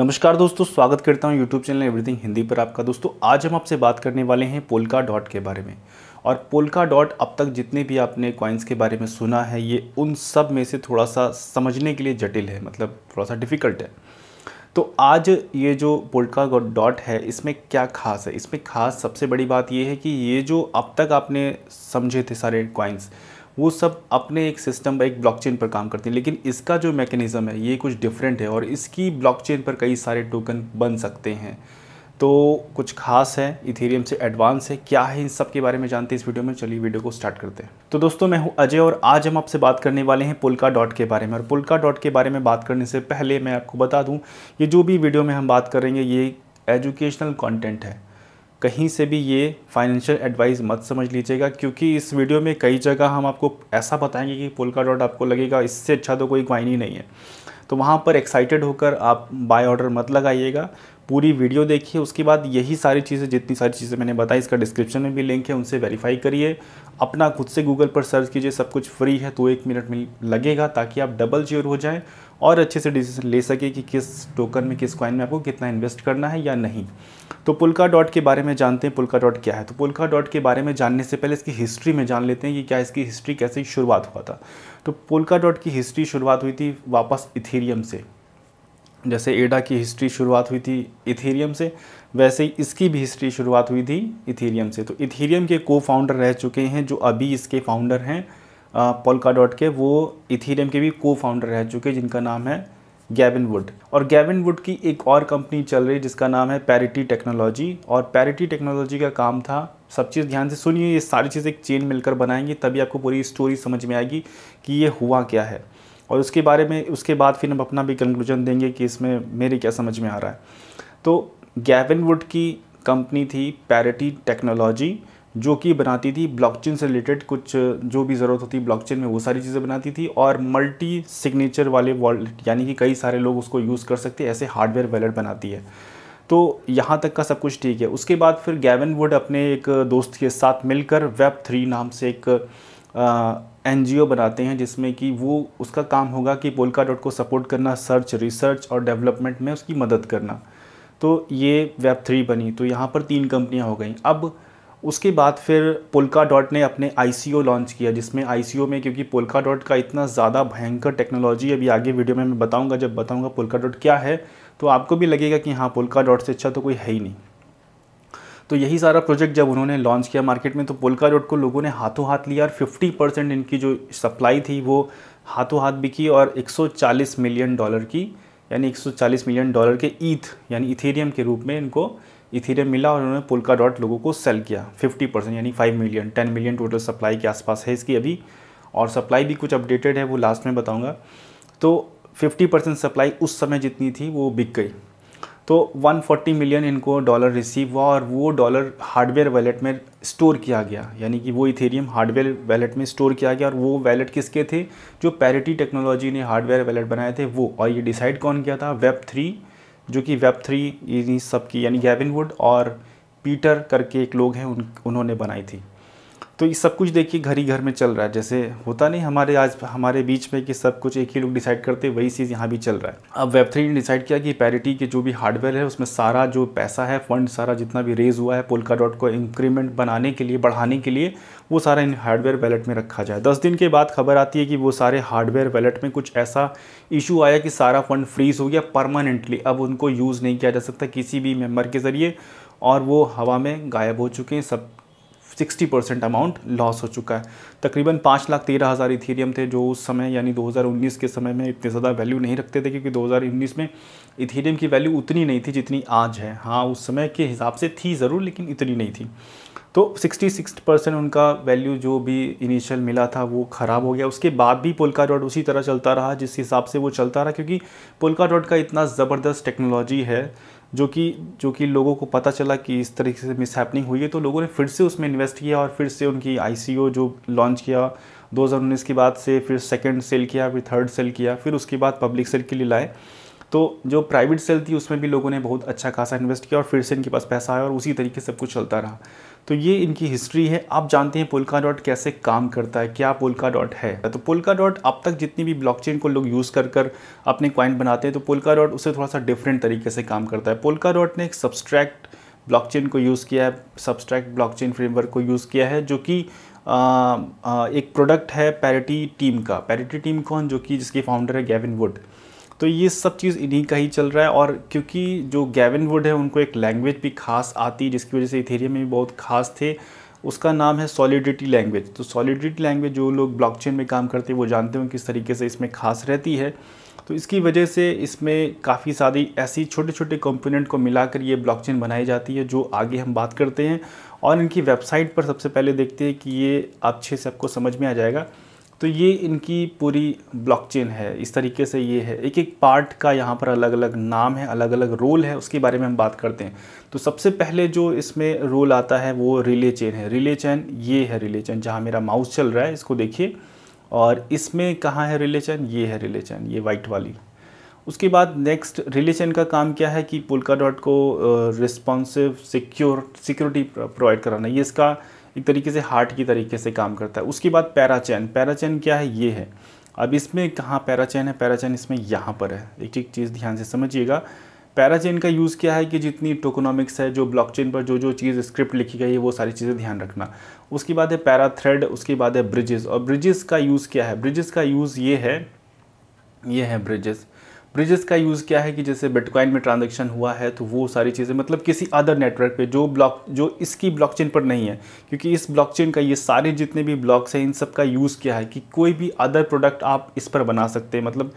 नमस्कार दोस्तों स्वागत करता हूं यूट्यूब चैनल एवरीथिंग हिंदी पर आपका दोस्तों आज हम आपसे बात करने वाले हैं पोलका डॉट के बारे में और पोलका डॉट अब तक जितने भी आपने कॉइन्स के बारे में सुना है ये उन सब में से थोड़ा सा समझने के लिए जटिल है मतलब थोड़ा सा डिफ़िकल्ट है तो आज ये जो पोलका डॉट है इसमें क्या खास है इसमें खास सबसे बड़ी बात ये है कि ये जो अब तक आपने समझे थे सारे कॉइन्स वो सब अपने एक सिस्टम एक ब्लॉकचेन पर काम करती हैं लेकिन इसका जो मैकेनिज़्म है ये कुछ डिफरेंट है और इसकी ब्लॉकचेन पर कई सारे टोकन बन सकते हैं तो कुछ खास है इथेरियम से एडवांस है क्या है इन सब के बारे में जानते हैं इस वीडियो में चलिए वीडियो को स्टार्ट करते हैं तो दोस्तों मैं हूं अजय और आज हम आपसे बात करने वाले हैं पुलका डॉट के बारे में और पुलका डॉट के बारे में बात करने से पहले मैं आपको बता दूं ये जो भी वीडियो में हम बात करेंगे ये एजुकेशनल कॉन्टेंट है कहीं से भी ये फाइनेंशियल एडवाइस मत समझ लीजिएगा क्योंकि इस वीडियो में कई जगह हम आपको ऐसा बताएंगे कि पोलका डॉट आपको लगेगा इससे अच्छा तो कोई क्वाइन ही नहीं है तो वहाँ पर एक्साइटेड होकर आप बाय ऑर्डर मत लगाइएगा पूरी वीडियो देखिए उसके बाद यही सारी चीज़ें जितनी सारी चीज़ें मैंने बताई इसका डिस्क्रिप्शन में भी लिंक है उनसे वेरीफाई करिए अपना खुद से गूगल पर सर्च कीजिए सब कुछ फ्री है तो एक मिनट में लगेगा ताकि आप डबल श्योर हो जाएं और अच्छे से डिसीजन ले सके कि किस टोकन में किस कॉइन में आपको कितना इन्वेस्ट करना है या नहीं तो पुलका डॉट के बारे में जानते हैं पुलका डॉट क्या है तो पुलका डॉट के बारे में जानने से पहले इसकी हिस्ट्री में जान लेते हैं कि क्या इसकी हिस्ट्री कैसे शुरुआत हुआ था तो पुलका डॉट की हिस्ट्री शुरुआत हुई थी वापस इथेरियम से जैसे एडा की हिस्ट्री शुरुआत हुई थी इथेरियम से वैसे ही इसकी भी हिस्ट्री शुरुआत हुई थी इथेरियम से तो इथेरियम के को फाउंडर रह चुके हैं जो अभी इसके फाउंडर हैं पोलका डॉट के वो इथेरियम के भी को फाउंडर रह चुके हैं जिनका नाम है गैविन वुड और गैविन वुड की एक और कंपनी चल रही जिसका नाम है पैरिटी टेक्नोलॉजी और पैरिटी टेक्नोलॉजी का काम था सब चीज़ ध्यान से सुनिए ये सारी चीज़ें एक चेन मिलकर बनाएंगी तभी आपको पूरी स्टोरी समझ में आएगी कि ये हुआ क्या है और उसके बारे में उसके बाद फिर हम अपना भी कंक्लूजन देंगे कि इसमें मेरे क्या समझ में आ रहा है तो गैविन वुड की कंपनी थी पैरिटी टेक्नोलॉजी जो कि बनाती थी ब्लॉकचेन से रिलेटेड कुछ जो भी ज़रूरत होती ब्लॉकचेन में वो सारी चीज़ें बनाती थी और मल्टी सिग्नेचर वाले वॉलेट यानी कि कई सारे लोग उसको यूज़ कर सकते ऐसे हार्डवेयर वॉलेट बनाती है तो यहाँ तक का सब कुछ ठीक है उसके बाद फिर गैविन वुड अपने एक दोस्त के साथ मिलकर वेब थ्री नाम से एक एन बनाते हैं जिसमें कि वो उसका काम होगा कि पोलका डॉट को सपोर्ट करना सर्च रिसर्च और डेवलपमेंट में उसकी मदद करना तो ये वेब थ्री बनी तो यहाँ पर तीन कंपनियाँ हो गई अब उसके बाद फिर पोलका डॉट ने अपने आई लॉन्च किया जिसमें आई में क्योंकि पोलका डॉट का इतना ज़्यादा भयंकर टेक्नोलॉजी अभी आगे वीडियो में मैं बताऊँगा जब बताऊँगा पोलका डॉट क्या है तो आपको भी लगेगा कि हाँ पोलका डॉट से अच्छा तो कोई है ही नहीं तो यही सारा प्रोजेक्ट जब उन्होंने लॉन्च किया मार्केट में तो पोलका डॉट को लोगों ने हाथों हाथ लिया और फिफ्टी परसेंट इनकी जो सप्लाई थी वो हाथों हाथ बिकी और चालीस मिलियन डॉलर की यानी 140 मिलियन डॉलर के ईथ यानी इथेरियम के रूप में इनको इथेरियम मिला और उन्होंने पोलका डॉट लोगों को सेल किया 50 परसेंट यानी 5 मिलियन 10 मिलियन टोटल सप्लाई के आसपास है इसकी अभी और सप्लाई भी कुछ अपडेटेड है वो लास्ट में बताऊँगा तो 50 परसेंट सप्लाई उस समय जितनी थी वो बिक गई तो 140 मिलियन इनको डॉलर रिसीव हुआ और वो डॉलर हार्डवेयर वैलेट में स्टोर किया गया यानी कि वो इथेरियम हार्डवेयर वैलेट में स्टोर किया गया और वो वैलेट किसके थे जो पैरिटी टेक्नोलॉजी ने हार्डवेयर वैलेट बनाए थे वो और ये डिसाइड कौन किया था वेब थ्री जो कि वेब थ्री सबकी यानी गैविन वुड और पीटर करके एक लोग हैं उन उन्होंने बनाई थी तो ये सब कुछ देखिए घर ही घर में चल रहा है जैसे होता नहीं हमारे आज हमारे बीच में कि सब कुछ एक ही लोग डिसाइड करते वही चीज़ यहाँ भी चल रहा है अब वेब थ्री ने डिसाइड किया कि पैरिटी के जो भी हार्डवेयर है उसमें सारा जो पैसा है फंड सारा जितना भी रेज हुआ है पोलका डॉट को इंक्रीमेंट बनाने के लिए बढ़ाने के लिए वो सारा इन हार्डवेयर वैलेट में रखा जाए दस दिन के बाद खबर आती है कि वो सारे हार्डवेयर वैलेट में कुछ ऐसा इशू आया कि सारा फंड फ्रीज़ हो गया परमानेंटली अब उनको यूज़ नहीं किया जा सकता किसी भी मेम्बर के ज़रिए और वो हवा में गायब हो चुके हैं सब सिक्सटी परसेंट अमाउंट लॉस हो चुका है तकरीबन पाँच लाख तेरह हज़ार इथेरियम थे जो उस समय यानी 2019 के समय में इतने ज़्यादा वैल्यू नहीं रखते थे क्योंकि 2019 में इथेरियम की वैल्यू उतनी नहीं थी जितनी आज है हाँ उस समय के हिसाब से थी ज़रूर लेकिन इतनी नहीं थी तो 66 परसेंट उनका वैल्यू जो भी इनिशियल मिला था वो ख़राब हो गया उसके बाद भी पोलका डॉट उसी तरह चलता रहा जिस हिसाब से वो चलता रहा क्योंकि पोलका डॉट का इतना ज़बरदस्त टेक्नोलॉजी है जो कि जो कि लोगों को पता चला कि इस तरीके से मिस हैपनिंग हुई है तो लोगों ने फिर से उसमें इन्वेस्ट किया और फिर से उनकी आई जो लॉन्च किया 2019 के बाद से फिर सेकेंड सेल किया फिर थर्ड सेल किया फिर उसके बाद पब्लिक सेल के लिए लाए तो जो प्राइवेट सेल थी उसमें भी लोगों ने बहुत अच्छा खासा इन्वेस्ट किया और फिर से इनके पास पैसा आया और उसी तरीके से सब कुछ चलता रहा तो ये इनकी हिस्ट्री है आप जानते हैं पोलका डॉट कैसे काम करता है क्या पोलका डॉट है तो पोलका डॉट अब तक जितनी भी ब्लॉकचेन को लोग यूज़ कर कर अपने क्वाइन बनाते हैं तो पोलका डॉट उसे थोड़ा सा डिफरेंट तरीके से काम करता है पोलका डॉट ने एक सब्सट्रैक्ट ब्लॉकचेन को यूज़ किया है सब्सट्रैक्ट ब्लॉकचेन फ्रेमवर्क को यूज़ किया है जो कि एक प्रोडक्ट है पैरिटी टीम का पैरिटी टीम कौन जो कि जिसकी फाउंडर है गैविन वुड तो ये सब चीज़ इन्हीं का ही चल रहा है और क्योंकि जो गैविन वुड है उनको एक लैंग्वेज भी खास आती जिसकी वजह से इथेरियम में भी बहुत खास थे उसका नाम है सॉलिडिटी लैंग्वेज तो सॉलिडिटी लैंग्वेज जो लोग ब्लॉकचेन में काम करते हैं वो जानते हैं किस तरीके से इसमें खास रहती है तो इसकी वजह से इसमें काफ़ी सारी ऐसी छोटे छोटे कंपोनेंट को मिलाकर ये ब्लॉकचेन बनाई जाती है जो आगे हम बात करते हैं और इनकी वेबसाइट पर सबसे पहले देखते हैं कि ये अच्छे से आपको समझ में आ जाएगा तो ये इनकी पूरी ब्लॉकचेन है इस तरीके से ये है एक एक पार्ट का यहाँ पर अलग अलग नाम है अलग अलग रोल है उसके बारे में हम बात करते हैं तो सबसे पहले जो इसमें रोल आता है वो रिले चेन है रिले चेन ये है रिले चेन जहाँ मेरा माउस चल रहा है इसको देखिए और इसमें कहाँ है रिले चेन ये है रिले चेन ये वाइट वाली उसके बाद नेक्स्ट रिले चेन का काम क्या है कि पुलका डॉट को रिस्पॉन्सिव सिक्योर सिक्योरिटी प्रोवाइड कराना ये इसका एक तरीके से हार्ट की तरीके से काम करता है उसके बाद पैराचैन पैराचैन क्या है ये है अब इसमें कहाँ पैराचैन है पैराचैन इसमें यहाँ पर है एक एक चीज़ ध्यान से समझिएगा पैराचैन का यूज़ क्या है कि जितनी टोकोनॉमिक्स है जो ब्लॉकचेन पर जो जो चीज़ स्क्रिप्ट लिखी गई है वो सारी चीज़ें ध्यान रखना उसके बाद है पैरा थ्रेड उसके बाद है ब्रिजेस और ब्रिजेस का यूज़ क्या है ब्रिजेस का यूज़ ये है ये है ब्रिजेस ब्रिजेस का यूज़ क्या है कि जैसे बिटकॉइन में ट्रांजेक्शन हुआ है तो वो सारी चीज़ें मतलब किसी अदर नेटवर्क पे जो ब्लॉक जो इसकी ब्लॉकचेन पर नहीं है क्योंकि इस ब्लॉकचेन का ये सारे जितने भी ब्लॉक्स हैं इन सब का यूज़ क्या है कि कोई भी अदर प्रोडक्ट आप इस पर बना सकते हैं मतलब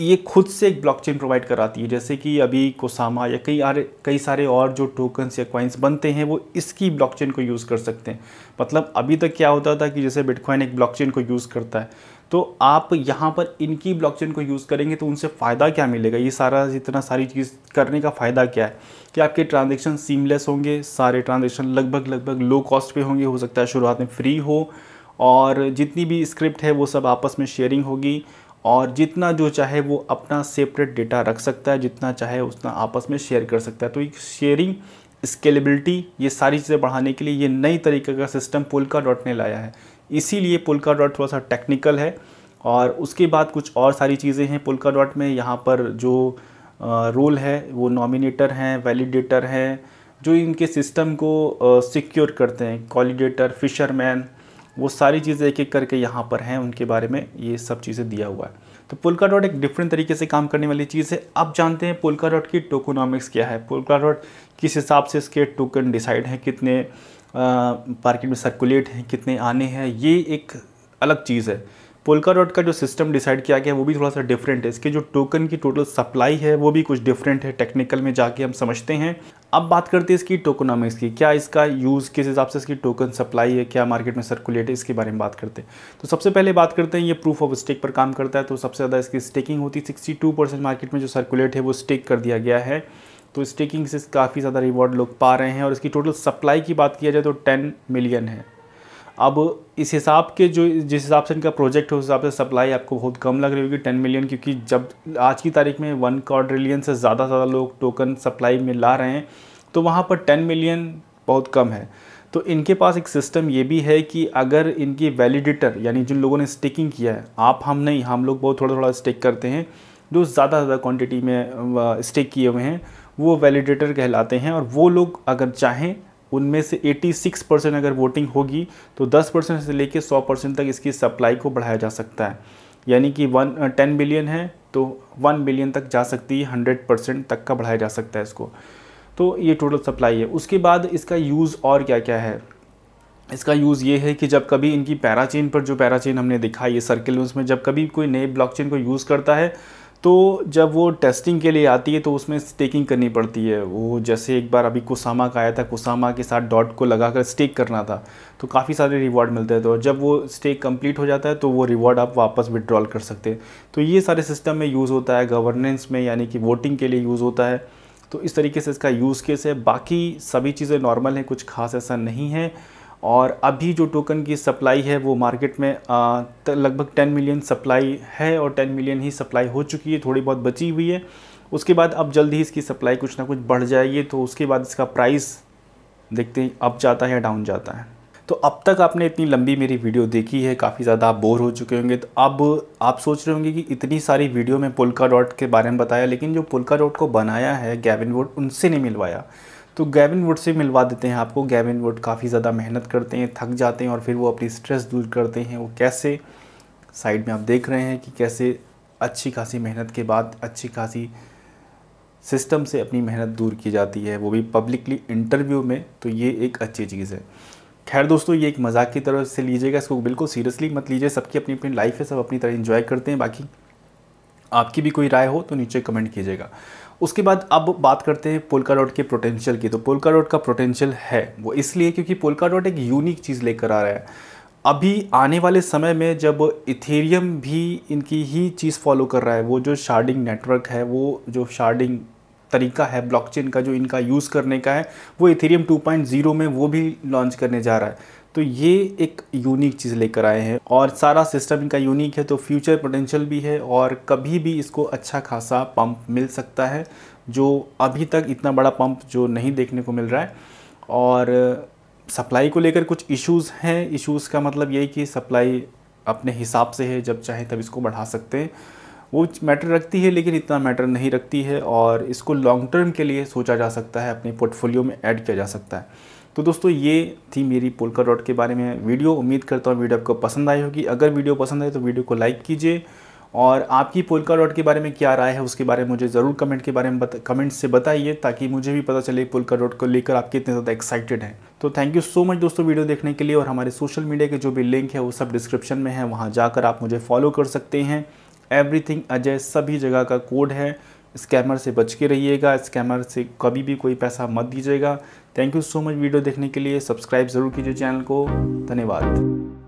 ये खुद से एक ब्लॉकचेन प्रोवाइड कराती है जैसे कि अभी कोसामा या कई आर कई सारे और जो टोकन्स या क्वाइंस बनते हैं वो इसकी ब्लॉकचेन को यूज़ कर सकते हैं मतलब अभी तक क्या होता था कि जैसे बिटकॉइन एक ब्लॉकचेन को यूज़ करता है तो आप यहाँ पर इनकी ब्लॉकचेन को यूज़ करेंगे तो उनसे फ़ायदा क्या मिलेगा ये सारा जितना सारी चीज़ करने का फ़ायदा क्या है कि आपके ट्रांजेक्शन सीमलेस होंगे सारे ट्रांजेक्शन लगभग लगभग लो कॉस्ट पे होंगे हो सकता है शुरुआत में फ्री हो और जितनी भी स्क्रिप्ट है वो सब आपस में शेयरिंग होगी और जितना जो चाहे वो अपना सेपरेट डेटा रख सकता है जितना चाहे उतना आपस में शेयर कर सकता है तो एक शेयरिंग स्केलेबिलिटी ये सारी चीज़ें बढ़ाने के लिए ये नई तरीके का सिस्टम पोलका डॉट ने लाया है इसीलिए पुलका डॉट थोड़ा सा टेक्निकल है और उसके बाद कुछ और सारी चीज़ें हैं पुलका डॉट में यहाँ पर जो रोल है वो नॉमिनेटर हैं वैलिडेटर हैं जो इनके सिस्टम को सिक्योर करते हैं कॉलीडेटर फिशरमैन वो सारी चीज़ें एक एक करके यहाँ पर हैं उनके बारे में ये सब चीज़ें दिया हुआ है तो पुलका डॉट एक डिफरेंट तरीके से काम करने वाली चीज़ है अब जानते हैं पुलका डॉट की टोकोनॉमिक्स क्या है पुलका डॉट किस हिसाब से इसके टोकन डिसाइड हैं कितने मार्केट में सर्कुलेट हैं कितने आने हैं ये एक अलग चीज़ है पोलका डॉट का जो सिस्टम डिसाइड किया गया है वो भी थोड़ा सा डिफरेंट है इसके जो टोकन की टोटल सप्लाई है वो भी कुछ डिफरेंट है टेक्निकल में जाके हम समझते हैं अब बात करते हैं इसकी टोकोनॉमिक्स की क्या इसका यूज़ किस हिसाब से इसकी टोकन सप्लाई है क्या मार्केट में सर्कुलेट है इसके बारे में बात करते हैं तो सबसे पहले बात करते हैं ये प्रूफ ऑफ स्टेक पर काम करता है तो सबसे ज़्यादा इसकी स्टेकिंग होती है सिक्सटी मार्केट में जो सर्कुलेट है वो स्टेक कर दिया गया है तो स्टेकिंग से काफ़ी ज़्यादा रिवॉर्ड लोग पा रहे हैं और इसकी टोटल सप्लाई की बात किया जाए तो टेन मिलियन है अब इस हिसाब के जो जिस हिसाब से इनका प्रोजेक्ट है उस हिसाब से सप्लाई आपको बहुत कम लग रही होगी टेन मिलियन क्योंकि जब आज की तारीख में वन क्वाड्रिलियन से ज़्यादा ज़्यादा लोग टोकन सप्लाई में ला रहे हैं तो वहाँ पर टेन मिलियन बहुत कम है तो इनके पास एक सिस्टम ये भी है कि अगर इनकी वैलिडेटर यानी जिन लोगों ने स्टिकिंग किया है आप हम नहीं हम लोग बहुत थोड़ा थोड़ा स्टिक करते हैं जो ज़्यादा ज़्यादा क्वांटिटी में स्टिक किए हुए हैं वो वैलिडेटर कहलाते हैं और वो लोग अगर चाहें उनमें से 86 परसेंट अगर वोटिंग होगी तो 10 परसेंट से लेकर 100 परसेंट तक इसकी सप्लाई को बढ़ाया जा सकता है यानी कि वन टेन बिलियन है तो वन बिलियन तक जा सकती है हंड्रेड परसेंट तक का बढ़ाया जा सकता है इसको तो ये टोटल सप्लाई है उसके बाद इसका यूज़ और क्या क्या है इसका यूज़ ये है कि जब कभी इनकी पैराचेन पर जो पैराचेन हमने दिखा ये सर्किल उसमें जब कभी कोई नए ब्लॉकचेन को यूज़ करता है तो जब वो टेस्टिंग के लिए आती है तो उसमें स्टेकिंग करनी पड़ती है वो जैसे एक बार अभी कुसामा का आया था कुसामा के साथ डॉट को लगा कर स्टेक करना था तो काफ़ी सारे रिवॉर्ड मिलते हैं तो जब वो स्टेक कंप्लीट हो जाता है तो वो रिवॉर्ड आप वापस विड्रॉल कर सकते हैं तो ये सारे सिस्टम में यूज़ होता है गवर्नेंस में यानी कि वोटिंग के लिए यूज़ होता है तो इस तरीके से इसका यूज़ केस है बाकी सभी चीज़ें नॉर्मल हैं कुछ खास ऐसा नहीं है और अभी जो टोकन की सप्लाई है वो मार्केट में लगभग 10 मिलियन सप्लाई है और 10 मिलियन ही सप्लाई हो चुकी है थोड़ी बहुत बची हुई है उसके बाद अब जल्द ही इसकी सप्लाई कुछ ना कुछ बढ़ जाएगी तो उसके बाद इसका प्राइस देखते हैं अप जाता है या डाउन जाता है तो अब तक आपने इतनी लंबी मेरी वीडियो देखी है काफ़ी ज़्यादा आप बोर हो चुके होंगे तो अब आप सोच रहे होंगे कि इतनी सारी वीडियो में पुलका डॉट के बारे में बताया लेकिन जो पुलका डॉट को बनाया है गैविन वोट उनसे नहीं मिलवाया तो गैविन वुड से मिलवा देते हैं आपको गैविन वुड काफ़ी ज़्यादा मेहनत करते हैं थक जाते हैं और फिर वो अपनी स्ट्रेस दूर करते हैं वो कैसे साइड में आप देख रहे हैं कि कैसे अच्छी खासी मेहनत के बाद अच्छी खासी सिस्टम से अपनी मेहनत दूर की जाती है वो भी पब्लिकली इंटरव्यू में तो ये एक अच्छी चीज़ है खैर दोस्तों ये एक मजाक की तरफ से लीजिएगा इसको बिल्कुल सीरियसली मत लीजिए सबकी अपनी अपनी लाइफ है सब अपनी तरह इन्जॉय करते हैं बाकी आपकी भी कोई राय हो तो नीचे कमेंट कीजिएगा उसके बाद अब बात करते हैं पोलका डॉट के पोटेंशियल की तो पोलका डॉट का पोटेंशियल है वो इसलिए क्योंकि पोलका डॉट एक यूनिक चीज़ लेकर आ रहा है अभी आने वाले समय में जब इथेरियम भी इनकी ही चीज़ फॉलो कर रहा है वो जो शार्डिंग नेटवर्क है वो जो शार्डिंग तरीका है ब्लॉकचेन का जो इनका यूज़ करने का है वो इथेरियम 2.0 में वो भी लॉन्च करने जा रहा है तो ये एक यूनिक चीज़ लेकर आए हैं और सारा सिस्टम इनका यूनिक है तो फ्यूचर पोटेंशियल भी है और कभी भी इसको अच्छा खासा पंप मिल सकता है जो अभी तक इतना बड़ा पंप जो नहीं देखने को मिल रहा है और सप्लाई को लेकर कुछ इश्यूज़ हैं इश्यूज़ का मतलब यही कि सप्लाई अपने हिसाब से है जब चाहे तब इसको बढ़ा सकते हैं वो मैटर रखती है लेकिन इतना मैटर नहीं रखती है और इसको लॉन्ग टर्म के लिए सोचा जा सकता है अपने पोर्टफोलियो में ऐड किया जा सकता है तो दोस्तों ये थी मेरी पोलका डॉट के बारे में वीडियो उम्मीद करता हूँ वीडियो आपको पसंद आई होगी अगर वीडियो पसंद आए तो वीडियो को लाइक कीजिए और आपकी पोलका डॉट के बारे में क्या राय है उसके बारे में मुझे ज़रूर कमेंट के बारे में बत, कमेंट से बताइए ताकि मुझे भी पता चले पोलका डॉट को लेकर आप कितने ज़्यादा एक्साइटेड हैं तो थैंक यू सो मच दोस्तों वीडियो देखने के लिए और हमारे सोशल मीडिया के जो भी लिंक है वो सब डिस्क्रिप्शन में है वहाँ जाकर आप मुझे फॉलो कर सकते हैं एवरीथिंग अजय सभी जगह का कोड है स्कैमर से बच के रहिएगा स्कैमर से कभी भी कोई पैसा मत दीजिएगा थैंक यू सो मच वीडियो देखने के लिए सब्सक्राइब ज़रूर कीजिए चैनल को धन्यवाद